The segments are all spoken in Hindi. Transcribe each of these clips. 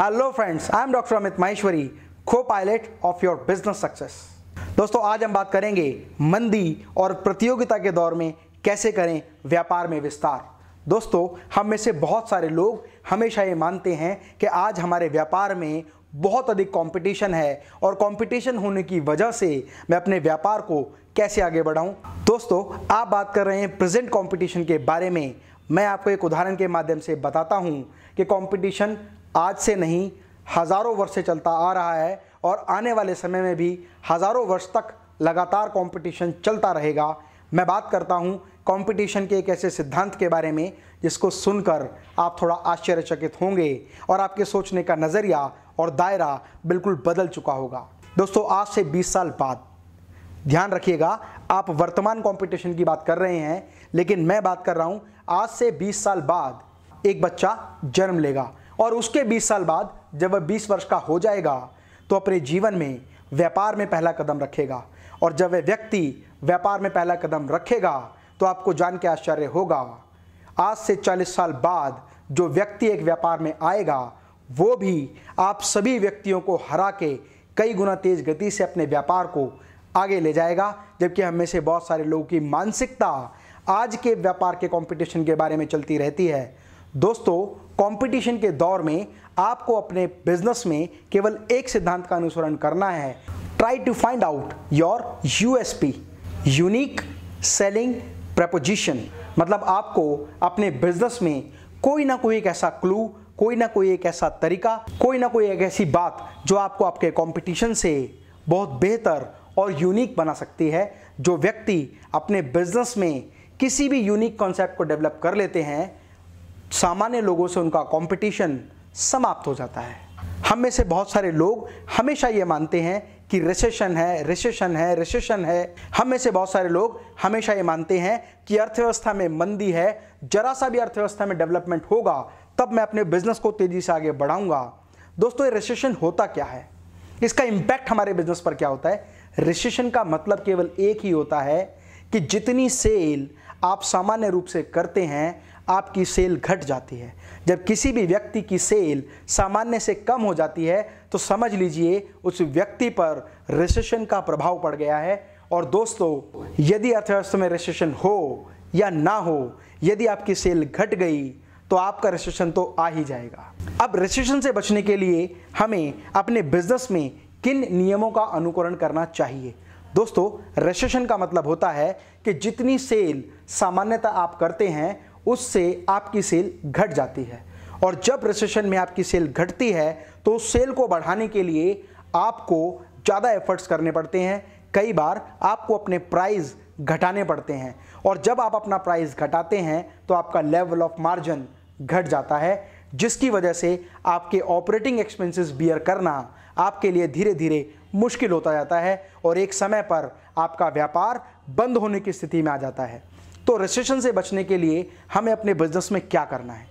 Hello friends I am doctor Amit Maheshwari copilot of your business success दोस्तों आज हम बात करेंगे मंदी और प्रतियोगिता के दौर में कैसे करें व्यापार में विस्तार दोस्तों हम में से बहुत सारे लोग हमेशा ये मानते हैं कि आज हमारे व्यापार में बहुत अधिक कंपटीशन है और कंपटीशन होने की वजह से मैं अपने व्यापार को कैसे आगे बढ़ाऊं दोस्तों आप बात कर रहे हैं प्रेजेंट कंपटीशन के बारे में मैं आपको एक उदाहरण के माध्यम से बताता हूं कि कंपटीशन आज से नहीं हज़ारों वर्ष से चलता आ रहा है और आने वाले समय में भी हज़ारों वर्ष तक लगातार कंपटीशन चलता रहेगा मैं बात करता हूं कंपटीशन के एक ऐसे सिद्धांत के बारे में जिसको सुनकर आप थोड़ा आश्चर्यचकित होंगे और आपके सोचने का नज़रिया और दायरा बिल्कुल बदल चुका होगा दोस्तों आज से 20 साल बाद ध्यान रखिएगा आप वर्तमान कंपटीशन की बात कर रहे हैं लेकिन मैं बात कर रहा हूं आज से 20 साल बाद एक बच्चा जन्म लेगा और उसके 20 साल बाद जब वह 20 वर्ष का हो जाएगा तो अपने जीवन में व्यापार में पहला कदम रखेगा और जब वह व्यक्ति व्यापार में पहला कदम रखेगा तो आपको जान के आश्चर्य होगा आज से 40 साल बाद जो व्यक्ति एक व्यापार में आएगा वो भी आप सभी व्यक्तियों को हरा के कई गुना तेज गति से अपने व्यापार को आगे ले जाएगा जबकि हम में से बहुत सारे लोगों की मानसिकता आज के व्यापार के कंपटीशन के बारे में चलती रहती है दोस्तों कंपटीशन के दौर में आपको अपने बिजनेस में केवल एक सिद्धांत का अनुसरण करना है try to find out your USP unique selling proposition मतलब आपको अपने बिजनेस में कोई ना कोई एक ऐसा क्लू कोई ना कोई एक ऐसा तरीका कोई ना कोई एक ऐसी बात जो आपको आपके कंपटीशन से बहुत बेहतर और यूनिक बना सकती है जो व्यक्ति अपने बिजनेस में किसी भी यूनिक कॉन्सेप्ट को डेवलप कर लेते हैं सामान्य लोगों से उनका कंपटीशन समाप्त हो जाता है हम में से बहुत सारे लोग हमेशा ये मानते हैं कि रिसेशन है रिसेशन है रिसेशन है हम में से बहुत सारे लोग हमेशा ये मानते हैं कि अर्थव्यवस्था में मंदी है जरा सा भी अर्थव्यवस्था में डेवलपमेंट होगा तब मैं अपने बिजनेस को तेजी से आगे बढ़ाऊंगा दोस्तों ये रिसेशन होता क्या है इसका इम्पैक्ट हमारे बिजनेस पर क्या होता है रिसेशन का मतलब केवल एक ही होता है कि जितनी सेल आप सामान्य रूप से करते हैं आपकी सेल घट जाती है जब किसी भी व्यक्ति की सेल सामान्य से कम हो जाती है तो समझ लीजिए उस व्यक्ति पर रिसेशन का प्रभाव पड़ गया है और दोस्तों यदि अर्थव्यवस्था में रिसेशन हो या ना हो यदि आपकी सेल घट गई तो आपका रिसेशन तो आ ही जाएगा अब रिसेशन से बचने के लिए हमें अपने बिजनेस में किन नियमों का अनुकरण करना चाहिए दोस्तों रिसेशन का मतलब होता है कि जितनी सेल सामान्यतः आप करते हैं उससे आपकी सेल घट जाती है और जब रिसेशन में आपकी सेल घटती है तो उस सेल को बढ़ाने के लिए आपको ज़्यादा एफर्ट्स करने पड़ते हैं कई बार आपको अपने प्राइस घटाने पड़ते हैं और जब आप अपना प्राइस घटाते हैं तो आपका लेवल ऑफ मार्जिन घट जाता है जिसकी वजह से आपके ऑपरेटिंग एक्सपेंसेस बियर करना आपके लिए धीरे धीरे मुश्किल होता जाता है और एक समय पर आपका व्यापार बंद होने की स्थिति में आ जाता है तो रजिस्ट्रेशन से बचने के लिए हमें अपने बिजनेस में क्या करना है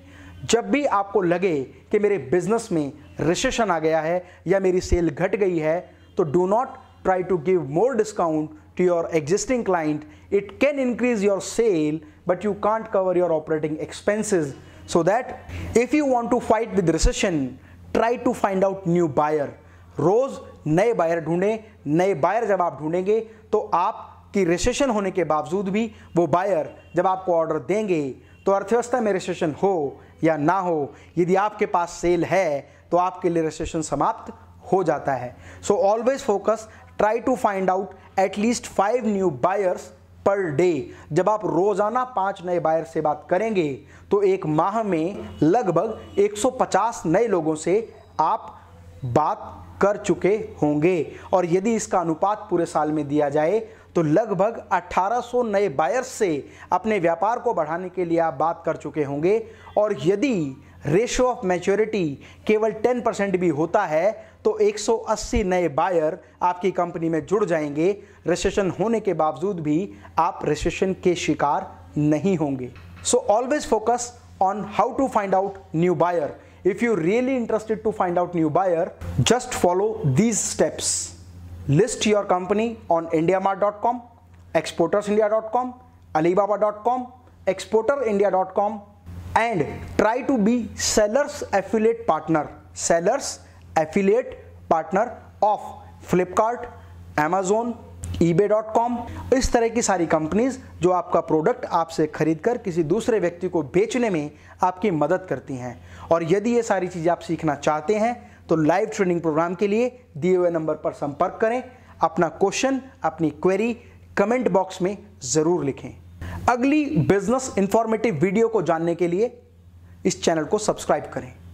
जब भी आपको लगे कि मेरे बिजनेस में रजिस्ट्रेशन आ गया है या मेरी सेल घट गई है तो do not try to give more discount to your existing client it can increase your sale but you can't cover your operating expenses so that if you want to fight with recession try to find out new buyer रोज नए बायर ढूंढें नए बायर जब आप ढूंढेंगे तो आप कि रिसेशन होने के बावजूद भी वो बायर जब आपको ऑर्डर देंगे तो अर्थव्यवस्था में रिसेशन हो या ना हो यदि आपके पास सेल है तो आपके लिए रिसेशन समाप्त हो जाता है so always focus try to find out at least five new buyers per day जब आप रोज़ाना पाँच नए बायर से बात करेंगे तो एक माह में लगभग 150 नए लोगों से आप बात कर चुके होंगे और यदि इसका अनुपात पूरे साल में दिया जाए तो लगभग 1800 नए बायर्स से अपने व्यापार को बढ़ाने के लिए आप बात कर चुके होंगे और यदि रेशो ऑफ मैच्योरिटी केवल 10 परसेंट भी होता है तो 180 नए बायर आपकी कंपनी में जुड़ जाएंगे रजिस्ट्रेशन होने के बावजूद भी आप रिसेशन के शिकार नहीं होंगे so always focus on how to find out new buyer If you're really interested to find out new buyer, just follow these steps. List your company on indiamart.com, exportersindia.com, alibaba.com, exporterindia.com and try to be sellers affiliate partner, sellers affiliate partner of Flipkart, Amazon, eBay इस तरह की सारी कंपनीज जो आपका प्रोडक्ट आपसे खरीद कर किसी दूसरे व्यक्ति को बेचने में आपकी मदद करती हैं और यदि ये सारी चीज़ें आप सीखना चाहते हैं तो लाइव ट्रेनिंग प्रोग्राम के लिए दिए हुए नंबर पर संपर्क करें अपना क्वेश्चन अपनी क्वेरी कमेंट बॉक्स में ज़रूर लिखें अगली बिजनेस इंफॉर्मेटिव वीडियो को जानने के लिए इस चैनल को सब्सक्राइब करें